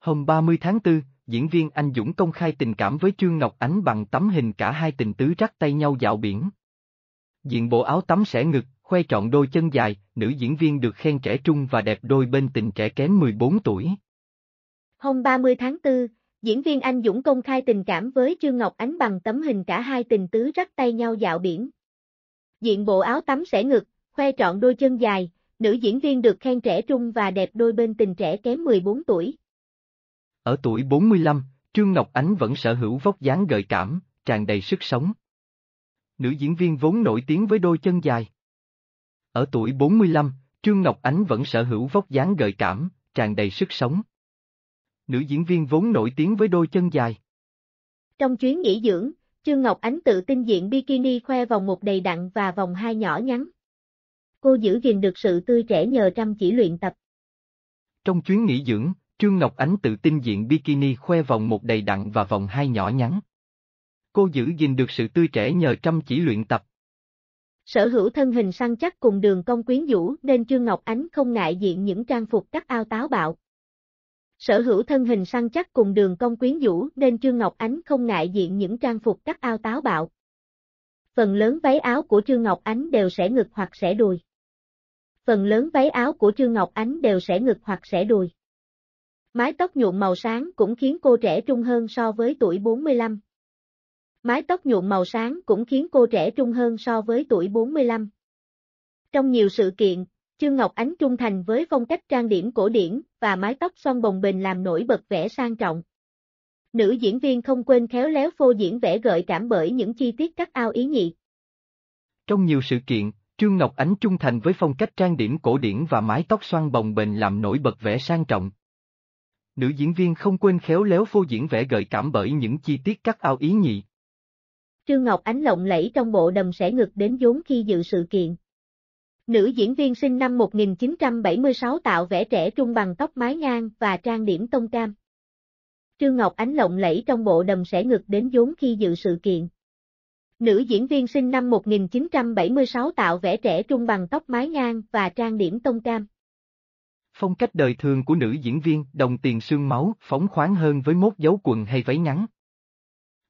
Hôm 30 tháng 4, diễn viên Anh Dũng công khai tình cảm với Trương Ngọc Ánh bằng tấm hình cả hai tình tứ rắc tay nhau dạo biển. Diện bộ áo tắm sẻ ngực, khoe trọn đôi chân dài, nữ diễn viên được khen trẻ trung và đẹp đôi bên tình trẻ kém 14 tuổi. Hôm 30 tháng 4, diễn viên Anh Dũng công khai tình cảm với Trương Ngọc Ánh bằng tấm hình cả hai tình tứ rắc tay nhau dạo biển. Diện bộ áo tắm sẻ ngực, khoe trọn đôi chân dài, nữ diễn viên được khen trẻ trung và đẹp đôi bên tình trẻ kém 14 tuổi. Ở tuổi 45, Trương Ngọc Ánh vẫn sở hữu vóc dáng gợi cảm, tràn đầy sức sống. Nữ diễn viên vốn nổi tiếng với đôi chân dài. Ở tuổi 45, Trương Ngọc Ánh vẫn sở hữu vóc dáng gợi cảm, tràn đầy sức sống. Nữ diễn viên vốn nổi tiếng với đôi chân dài. Trong chuyến nghỉ dưỡng, Trương Ngọc Ánh tự tin diện bikini khoe vòng một đầy đặn và vòng hai nhỏ nhắn. Cô giữ gìn được sự tươi trẻ nhờ chăm chỉ luyện tập. Trong chuyến nghỉ dưỡng, Trương Ngọc Ánh tự tin diện bikini khoe vòng một đầy đặn và vòng hai nhỏ nhắn. Cô giữ gìn được sự tươi trẻ nhờ chăm chỉ luyện tập. Sở hữu thân hình săn chắc cùng đường cong quyến rũ nên Trương Ngọc Ánh không ngại diện những trang phục cắt ao táo bạo. Sở hữu thân hình săn chắc cùng đường cong quyến rũ nên Trương Ngọc Ánh không ngại diện những trang phục cắt ao táo bạo. Phần lớn váy áo của Trương Ngọc Ánh đều sẽ ngực hoặc sẽ đùi. Phần lớn váy áo của Trương Ngọc Ánh đều sẽ ngực hoặc sẽ đùi. Mái tóc nhuộm màu sáng cũng khiến cô trẻ trung hơn so với tuổi 45. Mái tóc nhuộm màu sáng cũng khiến cô trẻ trung hơn so với tuổi 45. Trong nhiều sự kiện, Trương Ngọc Ánh trung thành với phong cách trang điểm cổ điển và mái tóc son bồng bềnh làm nổi bật vẻ sang trọng. Nữ diễn viên không quên khéo léo phô diễn vẻ gợi cảm bởi những chi tiết cắt ao ý nhị. Trong nhiều sự kiện, Trương Ngọc Ánh trung thành với phong cách trang điểm cổ điển và mái tóc xoăn bồng bềnh làm nổi bật vẻ sang trọng, nữ diễn viên không quên khéo léo phô diễn vẻ gợi cảm bởi những chi tiết cắt ao ý nhị. Trương Ngọc Ánh lộng lẫy trong bộ đầm sẽ ngực đến vốn khi dự sự kiện. Nữ diễn viên sinh năm 1976 tạo vẻ trẻ trung bằng tóc mái ngang và trang điểm tông cam. Trương Ngọc Ánh lộng lẫy trong bộ đầm sẽ ngực đến vốn khi dự sự kiện. Nữ diễn viên sinh năm 1976 tạo vẻ trẻ trung bằng tóc mái ngang và trang điểm tông cam. Phong cách đời thường của nữ diễn viên đồng tiền sương máu phóng khoáng hơn với mốt dấu quần hay váy ngắn.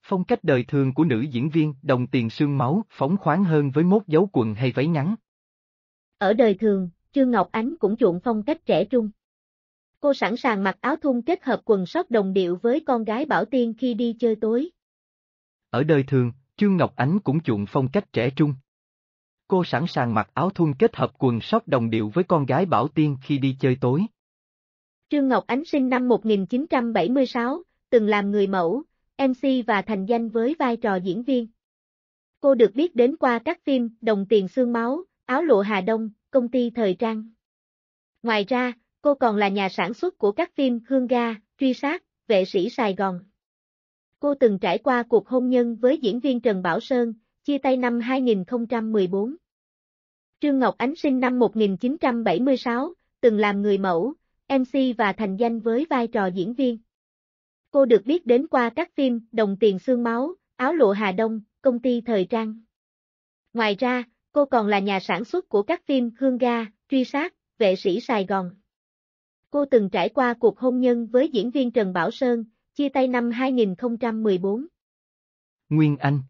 Phong cách đời thường của nữ diễn viên đồng tiền sương máu phóng khoáng hơn với mốt dấu quần hay váy ngắn. Ở đời thường, Trương Ngọc Ánh cũng chuộng phong cách trẻ trung. Cô sẵn sàng mặc áo thun kết hợp quần sót đồng điệu với con gái Bảo Tiên khi đi chơi tối. Ở đời thường, Trương Ngọc Ánh cũng chuộng phong cách trẻ trung cô sẵn sàng mặc áo thun kết hợp quần sóc đồng điệu với con gái Bảo Tiên khi đi chơi tối. Trương Ngọc Ánh sinh năm 1976, từng làm người mẫu, MC và thành danh với vai trò diễn viên. Cô được biết đến qua các phim Đồng tiền sương máu, Áo lụa Hà Đông, Công ty thời trang. Ngoài ra, cô còn là nhà sản xuất của các phim Hương Ga, Truy sát, Vệ sĩ Sài Gòn. Cô từng trải qua cuộc hôn nhân với diễn viên Trần Bảo Sơn, chia tay năm 2014. Trương Ngọc Ánh sinh năm 1976, từng làm người mẫu, MC và thành danh với vai trò diễn viên. Cô được biết đến qua các phim Đồng tiền sương máu, Áo lụa Hà Đông, Công ty thời trang. Ngoài ra, cô còn là nhà sản xuất của các phim Hương Ga, Truy sát, Vệ sĩ Sài Gòn. Cô từng trải qua cuộc hôn nhân với diễn viên Trần Bảo Sơn, chia tay năm 2014. Nguyên Anh